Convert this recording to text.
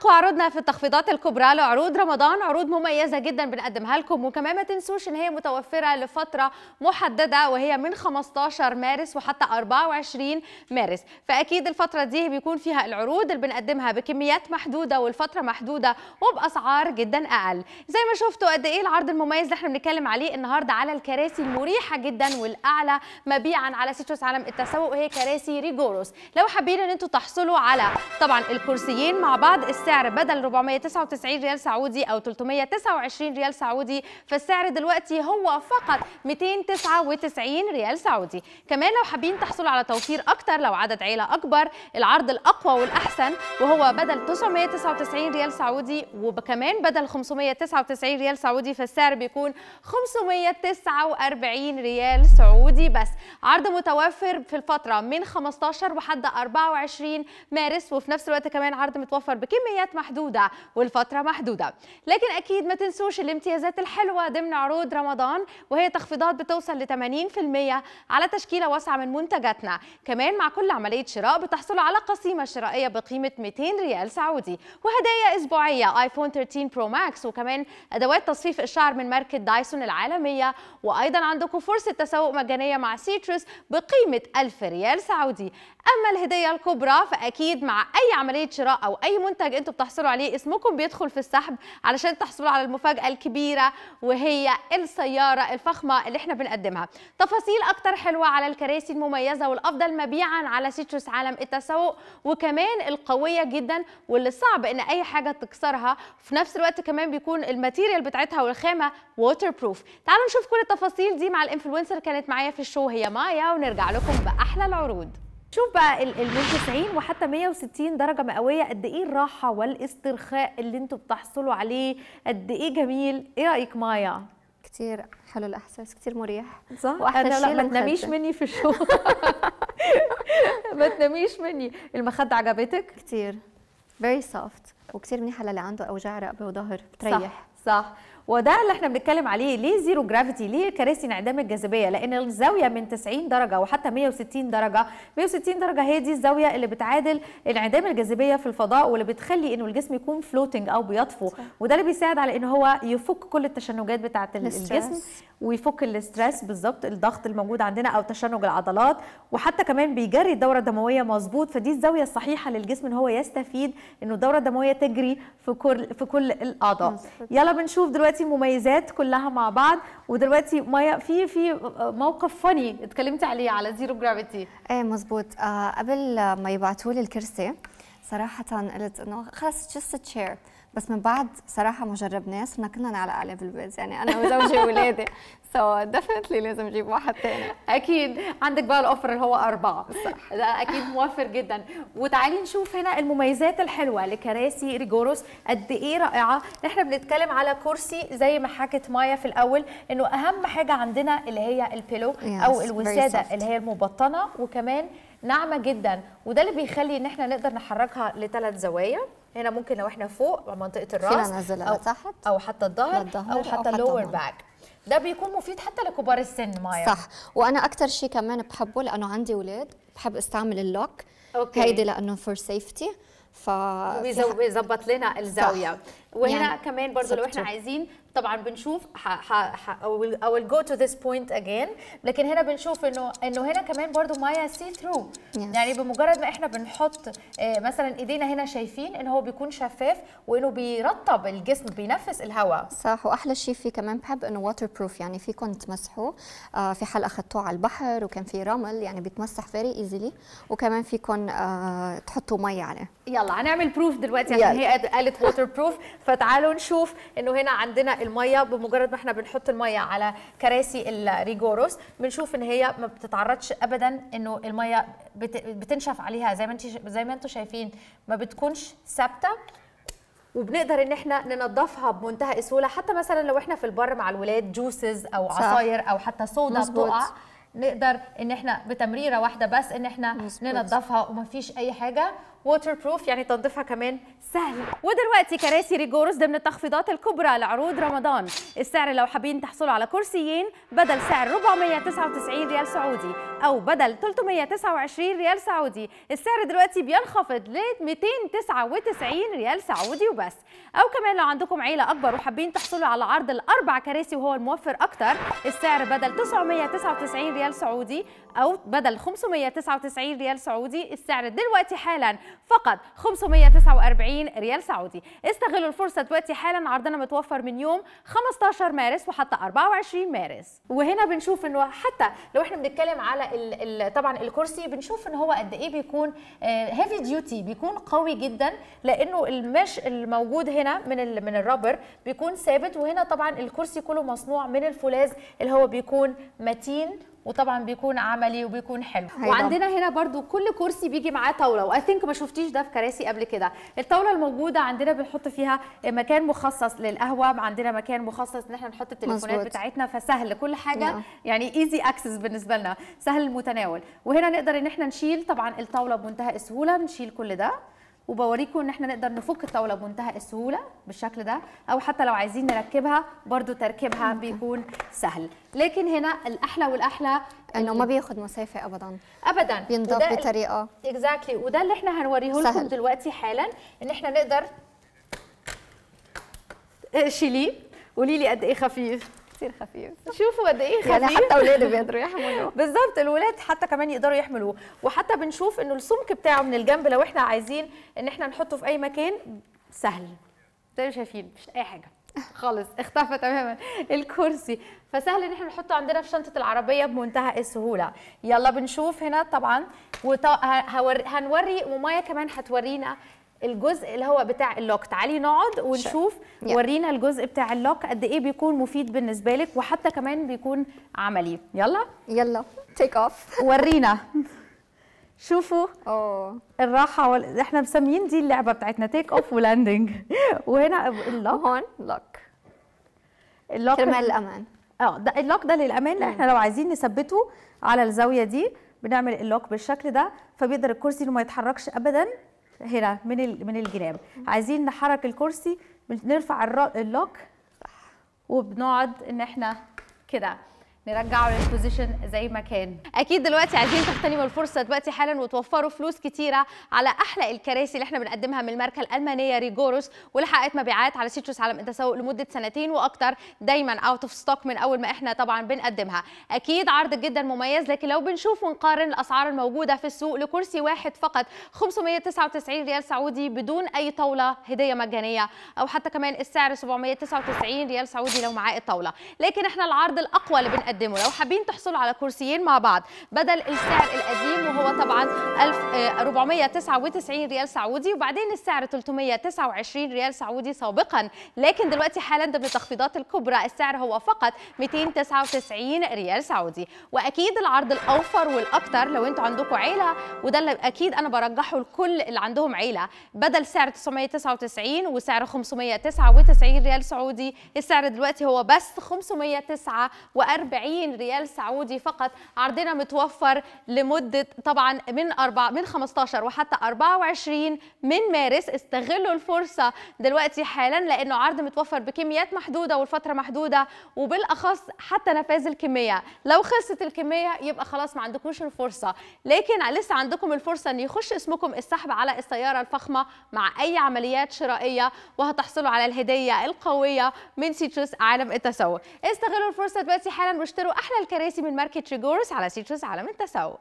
اقوى عروضنا في التخفيضات الكبرى لعروض رمضان عروض مميزه جدا بنقدمها لكم وكمان ما تنسوش ان هي متوفره لفتره محدده وهي من 15 مارس وحتى 24 مارس فاكيد الفتره دي بيكون فيها العروض اللي بنقدمها بكميات محدوده والفتره محدوده وباسعار جدا اقل زي ما شفتوا قد ايه العرض المميز اللي احنا بنتكلم عليه النهارده على الكراسي المريحه جدا والاعلى مبيعا على سيتوس عالم التسوق وهي كراسي ريجوروس لو حابين ان انتم تحصلوا على طبعا الكرسيين مع بعض الساعة السعر بدل 499 ريال سعودي أو 329 ريال سعودي فالسعر دلوقتي هو فقط 299 ريال سعودي كمان لو حابين تحصلوا على توفير أكتر لو عدد عيلة أكبر العرض الأقوى والأحسن وهو بدل 999 ريال سعودي وكمان بدل 599 ريال سعودي فالسعر بيكون 549 ريال سعودي بس عرض متوفر في الفترة من 15 لحد 24 مارس وفي نفس الوقت كمان عرض متوفر بكمية الأمكانيات محدودة والفترة محدودة لكن أكيد ما تنسوش الامتيازات الحلوة ضمن عروض رمضان وهي تخفيضات بتوصل ل 80% على تشكيلة واسعة من منتجاتنا كمان مع كل عملية شراء بتحصلوا على قسيمة شرائية بقيمة 200 ريال سعودي وهدايا أسبوعية آيفون 13 برو ماكس وكمان أدوات تصفيف الشعر من ماركة دايسون العالمية وأيضا عندكم فرصة تسوق مجانية مع سيترس بقيمة 1000 ريال سعودي اما الهديه الكبرى فاكيد مع اي عمليه شراء او اي منتج انتوا بتحصلوا عليه اسمكم بيدخل في السحب علشان تحصلوا على المفاجاه الكبيره وهي السياره الفخمه اللي احنا بنقدمها تفاصيل اكتر حلوه على الكراسي المميزه والافضل مبيعا على سيتروس عالم التسوق وكمان القويه جدا واللي صعب ان اي حاجه تكسرها في نفس الوقت كمان بيكون الماتيريال بتاعتها والخامه ووتر بروف تعالوا نشوف كل التفاصيل دي مع الانفلونسر كانت معايا في الشو هي مايا ونرجع لكم باحلى العروض شوف بقى من 90 وحتى 160 درجة مئوية قد ايه الراحة والاسترخاء اللي انتوا بتحصلوا عليه قد ايه جميل ايه رأيك مايا؟ كتير حلو الاحساس كتير مريح صح واحلى أنا لا ما تناميش مني في الشغل ما تناميش مني المخدة عجبتك؟ كتير فيري سوفت وكتير منيحة للي عنده اوجاع رقبة وظهر بتريح صح صح وده اللي احنا بنتكلم عليه ليه زيرو جرافيتي ليه كراسي انعدام الجاذبيه لان الزاويه من 90 درجه وحتى 160 درجه 160 درجه هي دي الزاويه اللي بتعادل انعدام الجاذبيه في الفضاء واللي بتخلي انه الجسم يكون فلوتنج او بيطفو وده اللي بيساعد على ان هو يفك كل التشنجات بتاعه الجسم ويفك الاسترس بالظبط الضغط الموجود عندنا او تشنج العضلات وحتى كمان بيجري الدوره الدمويه مظبوط فدي الزاويه الصحيحه للجسم ان هو يستفيد انه الدوره الدمويه تجري في كل في كل الاعضاء يلا بنشوف دلوقتي دلوقتي مميزات كلها مع بعض ودلوقتي مايا في في موقف فني اتكلمتي عليه على زيرو جرافيتي ايه مظبوط آه قبل ما يبعتوا لي الكرسي صراحة قلت انه خلص جست تشير بس من بعد صراحة ما جربناه صرنا كلنا على اعلى البيض يعني انا وزوجي واولادي سو ديفنتلي لازم اجيب واحد تاني اكيد عندك بقى الاوفر اللي هو اربعة صح ده اكيد موفر جدا وتعالي نشوف هنا المميزات الحلوة لكراسي ريجوروس قد ايه رائعة احنا بنتكلم على كرسي زي ما حكت مايا في الاول انه اهم حاجة عندنا اللي هي البيلو yes, او الوسادة اللي هي المبطنة وكمان ناعمه جدا وده اللي بيخلي ان احنا نقدر نحركها لثلاث زوايا هنا ممكن لو احنا فوق منطقه الراس او تحت او حتى الظهر او حتى اللور باك ده بيكون مفيد حتى لكبار السن مايا صح وانا اكثر شيء كمان بحبه لانه عندي اولاد بحب استعمل اللوك اوكي هيدي لانه فور سيفتي ف بيظبط لنا الزاويه صح. وهنا يعني كمان برضه لو احنا عايزين طبعا بنشوف او جو تو ذس بوينت اجين لكن هنا بنشوف انه انه هنا كمان برضه مايا سي ثرو يعني بمجرد ما احنا بنحط آه، مثلا ايدينا هنا شايفين ان هو بيكون شفاف وانه بيرطب الجسم بينفس الهواء صح واحلى شيء فيه كمان بحب انه واتر بروف يعني فيكم تمسحوه آه في حال اخذتوه على البحر وكان في رمل يعني بيتمسح فيري ايزلي وكمان فيكم آه تحطوا مي عليه يلا هنعمل بروف دلوقتي عشان يعني هي قالت واتر بروف فتعالوا نشوف انه هنا عندنا الميه بمجرد ما احنا بنحط الميه على كراسي الريجوروس بنشوف ان هي ما بتتعرضش ابدا انه الميه بتنشف عليها زي ما انت زي ما انتم شايفين ما بتكونش ثابته وبنقدر ان احنا ننظفها بمنتهى السهوله حتى مثلا لو احنا في البر مع الولاد جوسز او عصاير او حتى صودا بتقع نقدر ان احنا بتمريره واحده بس ان احنا ننظفها وما فيش اي حاجه ووتر بروف يعني تنظيفها كمان سهل ودلوقتي كراسي ريجورس ضمن التخفيضات الكبرى لعروض رمضان السعر لو حابين تحصلوا على كرسيين بدل سعر 499 ريال سعودي او بدل 329 ريال سعودي السعر دلوقتي بينخفض ل 299 ريال سعودي وبس او كمان لو عندكم عيله اكبر وحابين تحصلوا على عرض الاربع كراسي وهو الموفر اكتر السعر بدل 999 ريال سعودي او بدل 599 ريال سعودي السعر دلوقتي حالا فقط 549 ريال سعودي استغلوا الفرصة دلوقتي حالا عرضنا متوفر من يوم 15 مارس وحتى 24 مارس وهنا بنشوف انه حتى لو احنا بنتكلم على الـ الـ طبعا الكرسي بنشوف ان هو قد ايه بيكون هيفي آه، ديوتي بيكون قوي جدا لانه المش الموجود هنا من من الرابر بيكون ثابت وهنا طبعا الكرسي كله مصنوع من الفولاذ اللي هو بيكون متين وطبعا بيكون عملي وبيكون حلو هيدا. وعندنا هنا برضو كل كرسي بيجي معاه طاوله واي ثينك ما شفتيش ده في كراسي قبل كده الطاوله الموجوده عندنا بنحط فيها مكان مخصص للقهوه عندنا مكان مخصص ان احنا نحط التليفونات مزبوط. بتاعتنا فسهل كل حاجه لا. نعم. يعني ايزي اكسس بالنسبه لنا سهل المتناول وهنا نقدر ان احنا نشيل طبعا الطاوله بمنتهى السهوله نشيل كل ده وبوريكم ان احنا نقدر نفك الطاوله بمنتهى السهوله بالشكل ده او حتى لو عايزين نركبها برده تركيبها بيكون سهل لكن هنا الاحلى والاحلى انه ما بياخد مسافه ابدا ابدا بينضب بطريقه اكزاكتلي وده اللي احنا هنوريه لكم دلوقتي حالا ان احنا نقدر اقشليه إيه، قولي لي قد ايه خفيف كتير خفيف شوفوا قد ايه يعني خفيف يعني حتى اولاده بيقدروا يحملوه بالظبط الولاد حتى كمان يقدروا يحملوه وحتى بنشوف انه السمك بتاعه من الجنب لو احنا عايزين ان احنا نحطه في اي مكان سهل زي ما شايفين مش اي حاجه خالص اختفى تماما الكرسي فسهل ان احنا نحطه عندنا في شنطه العربيه بمنتهى السهوله يلا بنشوف هنا طبعا وط... هور... هنوري ومايا كمان هتورينا الجزء اللي هو بتاع اللوك تعالي نقعد ونشوف sure. yeah. ورينا الجزء بتاع اللوك قد ايه بيكون مفيد بالنسبه لك وحتى كمان بيكون عملي يلا يلا تيك اوف ورينا شوفوا أوه. الراحه وال... احنا مسميين دي اللعبه بتاعتنا تيك اوف ولاندنج وهنا اللوك هون لوك اللوك كرمال الامان اه ده اللوك ده للامان مم. احنا لو عايزين نثبته على الزاويه دي بنعمل اللوك بالشكل ده فبيقدر الكرسي انه ما يتحركش ابدا هنا من من الجناب عايزين نحرك الكرسي بنرفع اللوك وبنقعد ان احنا كده نرجعه للبوزيشن زي ما كان اكيد دلوقتي عايزين تغتنموا الفرصه دلوقتي حالا وتوفروا فلوس كتيره على احلى الكراسي اللي احنا بنقدمها من الماركه الالمانيه ريجوروس واللي حققت مبيعات على سيتروس عالم التسوق لمده سنتين واكتر دايما اوت اوف ستوك من اول ما احنا طبعا بنقدمها اكيد عرض جدا مميز لكن لو بنشوف ونقارن الاسعار الموجوده في السوق لكرسي واحد فقط 599 ريال سعودي بدون اي طاوله هديه مجانيه او حتى كمان السعر 799 ريال سعودي لو معاه الطاوله لكن احنا العرض الاقوى اللي بنقدمه بتقدمه لو حابين تحصلوا على كرسيين مع بعض بدل السعر القديم وهو طبعا 1499 آه، ريال سعودي وبعدين السعر 329 ريال سعودي سابقا لكن دلوقتي حالا ضمن التخفيضات الكبرى السعر هو فقط 299 ريال سعودي واكيد العرض الاوفر والاكثر لو انتوا عندكم عيله وده اللي اكيد انا برجحه لكل اللي عندهم عيله بدل سعر 999 وسعر 599 ريال سعودي السعر دلوقتي هو بس 549 40 ريال سعودي فقط عرضنا متوفر لمدة طبعا من أربع من 15 وحتى 24 من مارس استغلوا الفرصة دلوقتي حالا لأنه عرض متوفر بكميات محدودة والفترة محدودة وبالأخص حتى نفاذ الكمية لو خلصت الكمية يبقى خلاص ما عندكوش الفرصة لكن لسه عندكم الفرصة أن يخش اسمكم السحب على السيارة الفخمة مع أي عمليات شرائية وهتحصلوا على الهدية القوية من سيتروس عالم التسوق استغلوا الفرصة دلوقتي حالا واشتروا احلى الكراسي من ماركه شيجورس على سيتروس عالم التسوق